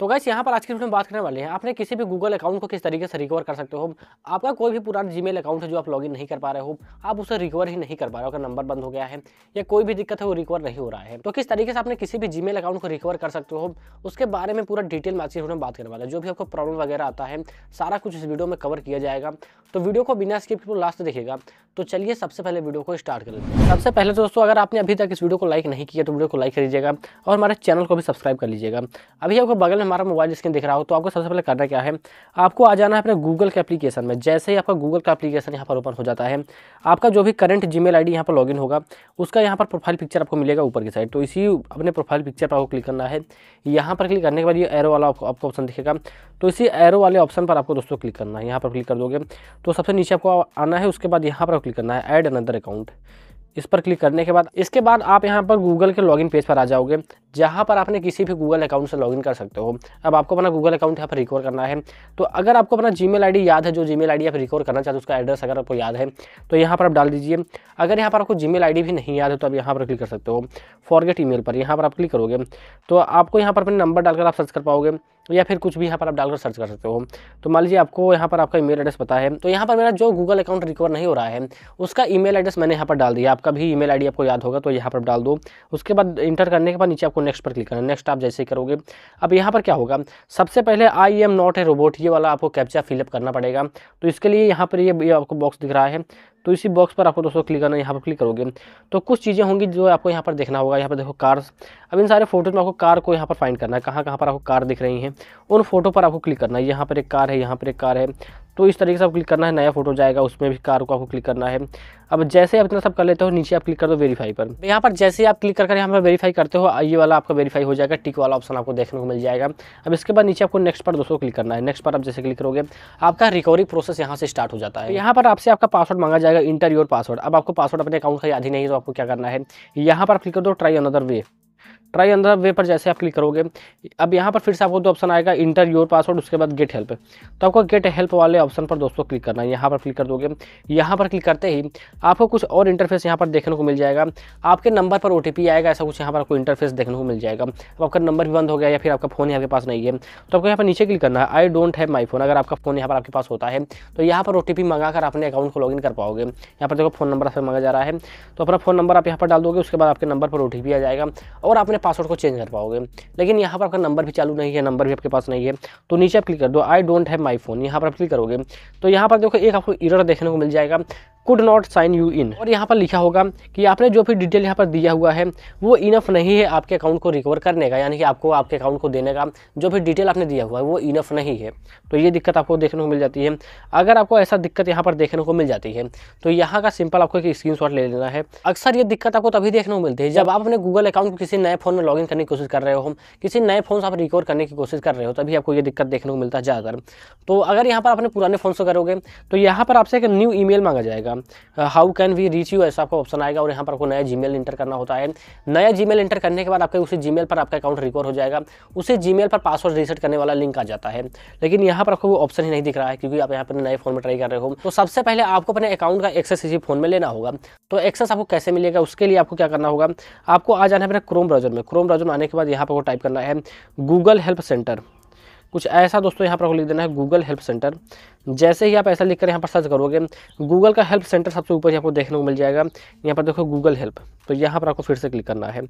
तो गैस यहाँ पर आज की वीडियो में बात करने वाले हैं आपने किसी भी गूगल अकाउंट को किस तरीके से रिकवर कर सकते हो आपका कोई भी पुराना जीमेल अकाउंट है जो आप लॉगिन नहीं कर पा रहे हो आप उसे रिकवर ही नहीं कर पा रहे हो अगर नंबर बंद हो गया है या कोई भी दिक्कत है वो रिकवर नहीं हो रहा है तो किस तरीके से आपने किसी भी जी अकाउंट को रिकवर कर सकते हो उसके बारे में पूरा डिटेल में आज की वीडियो में बात करने वाला है जो भी आपको प्रॉब्लम वगैरह आता है सारा कुछ इस वीडियो में कवर किया जाएगा तो वीडियो को बिना स्किप के लास्ट देखिएगा तो चलिए सबसे पहले वीडियो को स्टार्ट कर लेते हैं सबसे पहले तो दोस्तों अगर आपने अभी तक इस वीडियो को लाइक नहीं किया तो वीडियो को लाइक कर लीजिएगा और हमारे चैनल को भी सब्सक्राइब कर लीजिएगा अभी आपको बगल में हमारा मोबाइल स्क्रीन दिख रहा हो तो आपको सबसे पहले करना क्या है आपको आ जाना है अपने गूगल के एप्लीकेशन में जैसे ही आपका गूगल का एप्लीकेशन यहाँ पर ओपन हो जाता है आपका जो भी करंट जी मेल आई पर लॉगिन होगा उसका यहाँ पर प्रोफाइल पिक्चर आपको मिलेगा ऊपर की साइड तो इसी अपने प्रोफाइल पिक्चर पर आपको क्लिक करना है यहाँ पर क्लिक करने के बाद ये एरो वाला आपको ऑप्शन दिखेगा तो इसी एरो वाले ऑप्शन पर आपको दोस्तों क्लिक करना है यहाँ पर क्लिक कर दोगे तो सबसे नीचे आपको आना है उसके बाद यहाँ पर क्लिक करना है एड अनदर अकाउंट इस पर क्लिक करने के बाद इसके बाद आप यहाँ पर गूगल के लॉगिन पेज पर आ जाओगे जहाँ पर आपने किसी भी गूगल अकाउंट से लॉगिन कर सकते हो अब आपको अपना गूगल अकाउंट यहाँ पर रिकॉर्ड करना है तो अगर आपको अपना जी मेल याद है जो जी मेल आप रिकॉर्ड करना चाहते हो उसका एड्रेस अगर आपको याद है तो यहाँ पर आप डाल दीजिए अगर यहाँ पर आपको जी मेल भी नहीं याद है तो आप यहाँ पर क्लिक कर सकते हो फॉरगेट ई पर यहाँ पर आप क्लिक करोगे तो आपको यहाँ पर अपने नंबर डालकर आप सर्च कर पाओगे या फिर कुछ भी यहाँ पर आप डालकर सर्च कर सकते हो तो मान लीजिए आपको यहाँ पर आपका ईमेल एड्रेस पता है तो यहाँ पर मेरा जो गूगल अकाउंट रिकवर नहीं हो रहा है उसका ईमेल एड्रेस मैंने यहाँ पर डाल दिया आपका भी ईमेल आईडी आपको याद होगा तो यहाँ पर डाल दो उसके बाद इंटर करने के बाद नीचे आपको नेक्स्ट पर क्लिक करना नेक्स्ट आप जैसे करोगे अब यहाँ पर क्या होगा सबसे पहले I am not a robot ये वाला आपको कैप्चा फिलअप करना पड़ेगा तो इसके लिए यहाँ पर ये आपको बॉक्स दिख रहा है तो इसी बॉक्स पर आपको दोस्तों क्लिक करना यहाँ पर क्लिक करोगे तो कुछ चीज़ें होंगी जो आपको यहाँ पर देखना होगा यहाँ पर देखो कार्स अब इन सारे फोटोज में आपको कार को यहाँ पर फाइंड करना है कहाँ कहाँ पर आपको कार दिख रही हैं उन फोटो पर आपको क्लिक करना है यहाँ पर एक कार है यहाँ पर एक कार है तो इस तरीके से आप क्लिक करना है नया फोटो जाएगा उसमें भी कार को आपको क्लिक करना है अब जैसे आप इतना सब कर लेते हो नीचे आप क्लिक कर दो वेरीफाई पर तो यहाँ पर जैसे आप क्लिक करके यहाँ पर वेरीफाई करते हो ये वाला आपका वेरीफाई हो जाएगा टिक वाला ऑप्शन आपको देखने को मिल जाएगा अब इसके बाद नीचे आपको नेक्स्ट पर दोस्तों क्लिक करना है नेक्स्ट पर आप जैसे क्लिक करोगे आपका रिकवरी प्रोसेस यहाँ से स्टार्ट हो जाता है यहाँ पर आपसे आपका पासवर्ड मांगा जाएगा इंटर योर पासवर्ड अब आपको पासवर्ड अपने अकाउंट का याद ही नहीं तो आपको क्या करना है यहाँ पर क्लिक कर दो ट्राई अनदर वे ट्राई अंदर वे पर जैसे आप क्लिक करोगे अब यहाँ पर फिर से आपको दो ऑप्शन आएगा इंटर योर पासवर्ड उसके बाद गेट हेल्प तो आपको गेट हेल्प वाले ऑप्शन पर दोस्तों क्लिक करना है यहाँ पर क्लिक कर दोगे यहाँ पर क्लिक करते ही आपको कुछ और इंटरफेस यहाँ पर देखने को मिल जाएगा आपके नंबर पर ओ आएगा ऐसा कुछ यहाँ पर आपको इंटरफेस देखने को मिल जाएगा अब आपका नंबर भी बंद हो गया या फिर आपका फ़ोन यहाँ के पास नहीं है तो आपको यहाँ पर नीचे क्लिक करना है I don't have my phone अगर आपका फ़ोन यहाँ पर आपके पास होता है तो यहाँ पर ओ मंगा कर अपने अकाउंट को लॉग कर पाओगे यहाँ पर देखो फ़ोन नंबर आपसे मंगा जा रहा है तो अपना फ़ोन नंबर आप यहाँ पर डाल दोगे उसके बाद आपके नंबर पर ओ आ जाएगा और आपने पासवर्ड को चेंज कर पाओगे लेकिन यहाँ पर आपका नंबर भी चालू नहीं है नंबर भी आपके पास नहीं है तो नीचे आप क्लिक कर दो I don't have my phone यहाँ पर आप क्लिक करोगे तो यहाँ पर देखो एक आपको इरर देखने को मिल जाएगा could not sign you in और यहाँ पर लिखा होगा कि आपने जो भी डिटेल यहाँ पर दिया हुआ है वो इनफ नहीं है आपके अकाउंट को रिकवर करने का यानी कि आपको आपके अकाउंट को देने का जो भी डिटेल आपने दिया हुआ है वो इनफ नहीं है तो ये दिक्कत आपको देखने को मिल जाती है अगर आपको ऐसा दिक्कत यहाँ पर देखने को मिल जाती है तो यहाँ का सिंपल आपको एक स्क्रीन ले लेना है अक्सर ये दिक्कत आपको तभी देखने को मिलती है जब आप अपने गूगल अकाउंट को किसी नए फोन में लॉग करने की कोशिश कर रहे हो किसी नए फोन से आप रिकवर करने की कोशिश कर रहे हो तभी आपको ये दिक्कत देखने को मिलता है ज़्यादातर तो अगर यहाँ पर आपने पुराने फोन से करोगे तो यहाँ पर आपसे एक न्यू ई मांगा जाएगा how can we reach you ऐसा आपका ऑप्शन आएगा और यहाँ पर आपको नया जी इंटर करना होता है नया जी इंटर करने के बाद आपके उसी जी पर आपका अकाउंट रिकॉर्ड हो जाएगा उसे जी पर पासवर्ड रीसेट करने वाला लिंक आ जाता है लेकिन यहाँ पर आपको वो ऑप्शन ही नहीं दिख रहा है क्योंकि आप यहाँ पर नए फोन में ट्राई कर रहे हो तो सबसे पहले आपको अपने अकाउंट का एक्सेस इसी फोन में लेना होगा तो एक्सेस आपको कैसे मिलेगा उसके लिए आपको क्या करना होगा आपको आ जाना है अपने क्रोम ब्राउजर में क्रोम ब्राउजर में आने के बाद यहाँ पर आपको टाइप करना है गूगल हेल्प सेंटर कुछ ऐसा दोस्तों यहाँ पर आपको लिख देना है गूगल हेल्प सेंटर जैसे ही आप ऐसा लिख कर यहाँ पर सर्च करोगे गूगल का हेल्प सेंटर सबसे ऊपर यहाँ पर देखने को मिल जाएगा यहाँ पर देखो गूगल हेल्प तो यहाँ पर आपको फिर से क्लिक करना है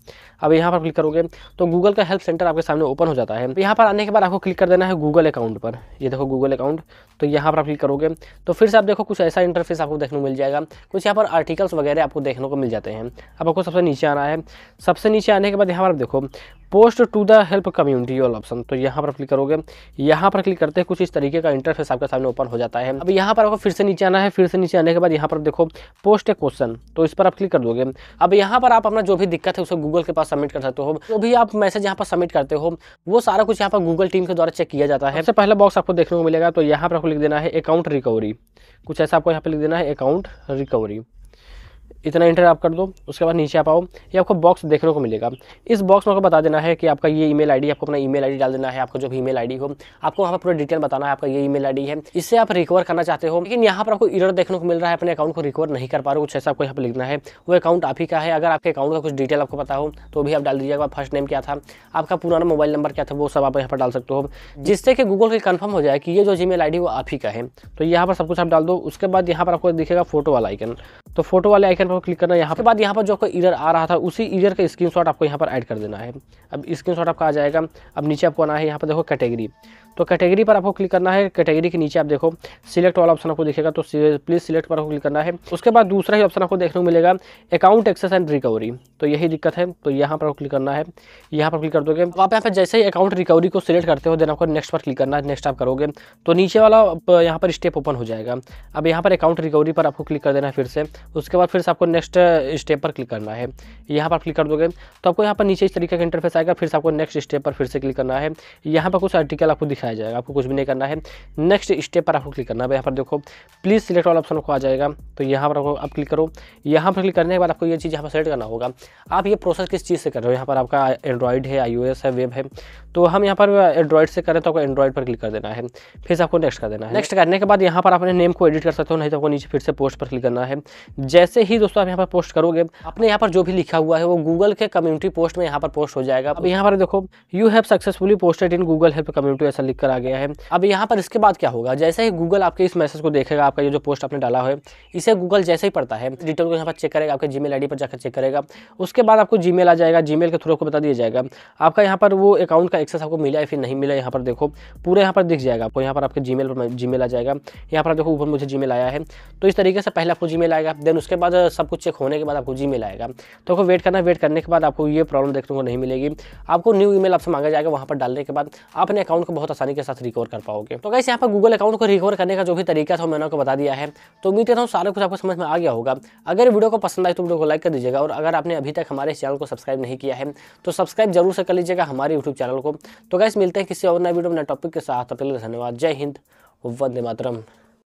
अब यहाँ पर क्लिक करोगे तो गूगल का हेल्प सेंटर आपके सामने ओपन हो जाता है यहाँ पर आने के बाद आपको क्लिक कर देना है गूगल अकाउंट पर ये देखो गूगल अकाउंट तो यहाँ पर आप क्लिक करोगे तो फिर से आप देखो कुछ ऐसा इंटरफेस आपको देखने को मिल जाएगा कुछ यहाँ पर आर्टिकल्स वगैरह आपको देखने को मिल जाते हैं अब आपको सबसे नीचे आना है सबसे नीचे आने के बाद यहाँ पर आप देखो post to the help community all option तो यहाँ पर क्लिक करोगे यहाँ पर क्लिक करते हैं कुछ इस तरीके का इंटरफेस आपके सामने ओपन हो जाता है अब यहाँ पर आपको फिर से नीचे आना है फिर से नीचे आने के बाद यहाँ पर देखो पोस्ट ए क्वेश्चन तो इस पर आप क्लिक कर दोगे अब यहाँ पर आप अपना जो भी दिक्कत है उसे गूगल के पास सबमिट कर सकते हो जो भी आप मैसेज यहाँ पर सबमिट करते हो वो सारा कुछ यहाँ पर गूगल टीम के द्वारा चेक किया जाता है सबसे पहला बॉक्स आपको देखने को मिलेगा तो यहाँ पर आपको लिख देना है अकाउंट रिकवरी कुछ ऐसा आपको यहाँ पर लिख देना है अकाउंट रिकवरी इतना इंटर आप कर दो उसके बाद नीचे आप आओ ये आपको बॉक्स देखने को मिलेगा इस बॉक्स में आपको बता देना है कि आपका ये ईमेल आईडी आपको अपना ईमेल आईडी डाल देना है आपका जो भी ईमेल आईडी हो आपको वहाँ पर पूरा डिटेल बताना है आपका ये ईमेल आईडी है इससे आप रिकवर करना चाहते हो लेकिन यहाँ पर आपको इरर देखने को मिल रहा है अपने अकाउंट को रिकवर नहीं कर पा रहे कुछ ऐसा आपको यहाँ पर लिखना है वो अकाउंट आप ही का है अगर आपके अकाउंट का कुछ डिटेल आपको पता हो तो भी आप डाल दीजिएगा फर्स्ट नेम क्या था आपका पुराना मोबाइल नंबर क्या था वो सब आप यहाँ पर डाल सकते हो जिससे कि गूगल से कन्फर्म हो जाए कि ये जो जी मेल वो आप ही का है तो यहाँ पर सब कुछ आप डाल दो उसके बाद यहाँ पर आपको दिखेगा फोटो वाला आइकन तो फोटो वाले आइकन पर क्लिक करना है यहाँ के बाद यहाँ पर जो आपका ईयर आ रहा था उसी ईयर का स्क्रीनशॉट आपको यहाँ पर ऐड कर देना है अब स्क्रीनशॉट आपका आ जाएगा अब नीचे आपको आना है यहाँ पर देखो कैटेगरी तो कैटेगरी पर आपको क्लिक करना है कैटेगरी के नीचे आप देखो सिलेक्ट वाला ऑप्शन आपको दिखेगा तो प्लीज़ सिलेक्ट पर आपको क्लिक करना है उसके बाद दूसरा ही ऑप्शन आपको देखने को मिलेगा अकाउंट एक्सेस एंड रिकवरी तो यही दिक्कत है तो यहाँ पर आपको क्लिक करना है यहाँ पर क्लिक कर दोगे आप यहाँ पर जैसे ही अकाउंट रिकवरी को सिलेक्ट करते हो देन आपको नेक्स्ट पर क्लिक करना है नेक्स्ट आप करोगे तो नीचे वाला यहाँ पर स्टेप ओपन हो जाएगा अब यहाँ पर अकाउंट रिकवरी पर आपको क्लिक कर देना है फिर से उसके बाद फिर से आपको नेक्स्ट स्टेप पर क्लिक करना है यहाँ पर क्लिक कर दोगे तो आपको यहाँ पर नीचे इस तरीके का इंटरफेस आएगा फिर से आपको नेक्स्ट स्टेप पर फिर से क्लिक करना है यहाँ पर कुछ आर्टिकल आपको दिख दिखाया जाएगा आपको कुछ भी नहीं करना है नेक्स्ट स्टेप पर आपको क्लिक करना है यहाँ पर देखो प्लीज़ सिलेक्ट वाला ऑप्शन आपको आ जाएगा तो यहाँ पर आपको आप क्लिक करो यहाँ पर क्लिक करने के बाद आपको ये चीज़ यहाँ पर सेलेक्ट करना होगा आप ये प्रोसेस किस चीज़ से कर रहे हो यहाँ पर आपका एंड्रॉइड है आई है वेब है तो हम यहाँ पर एंड्रॉइड से करें तो आपको एंड्रॉइड पर क्लिक कर देना है फिर आपको नेक्स्ट कर देना है नेक्स्ट करने के बाद यहाँ पर अपने नेम को एडिट कर सकते हो नहीं तो आपको नीचे फिर से पोस्ट पर क्लिक करना है जैसे ही दोस्तों आप यहाँ पर पोस्ट करोगे अपने यहाँ पर जो भी लिखा हुआ है वो गूगल के कम्युनिटी पोस्ट में यहाँ पर पोस्ट हो जाएगा अब यहाँ पर देखो you have successfully posted in Google help community ऐसा लिख कर आ गया है अब यहाँ पर इसके बाद क्या होगा जैसे ही गूगल आपके इस मैसेज को देखेगा आपका ये जो पोस्ट आपने डाला है इसे गूगल जैसे ही पढ़ता है डिटेल को यहाँ पर चेक करेगा आपके जी मेल पर जाकर चेक करेगा उसके बाद आपको जी आ जाएगा जी के थ्रू आपको बता दिया जाएगा आपका यहाँ पर वो अकाउंट का एक्सेस आपको मिला है फिर नहीं मिला यहाँ पर देखो पूरा यहाँ पर दिख जाएगा आपको यहाँ पर आपके जी पर जी आ जाएगा यहाँ पर देखो ऊपर मुझे जी आया है तो इस तरीके से पहले आपको जी आएगा देन उसके बाद सब कुछ चेक होने के बाद आपको जी आएगा तो आपको वेट करना वेट करने के बाद आपको ये प्रॉब्लम देखने को नहीं मिलेगी आपको न्यू ईमेल आपसे मांगा जाएगा वहाँ पर डालने के बाद आप अपने अकाउंट को बहुत आसानी के साथ रिकवर कर पाओगे तो कैसे यहाँ पर गूगल अकाउंट को रिकवर करने का जो भी तरीका था मैंने आपको बता दिया है तो उम्मीद करता हूँ सारा कुछ आपको समझ में आ गया होगा अगर वीडियो को पसंद आए तो वीडियो को लाइक कर दीजिएगा और अगर आपने अभी तक हमारे चैनल को सब्सक्राइब नहीं किया है तो सब्सक्राइब जरूर से कर लीजिएगा हमारे यूट्यूब चैनल को तो गैस मिलते हैं किसी और नए वीडियो में नए टॉपिक के साथ धन्यवाद जय हिंद वंदे मातरम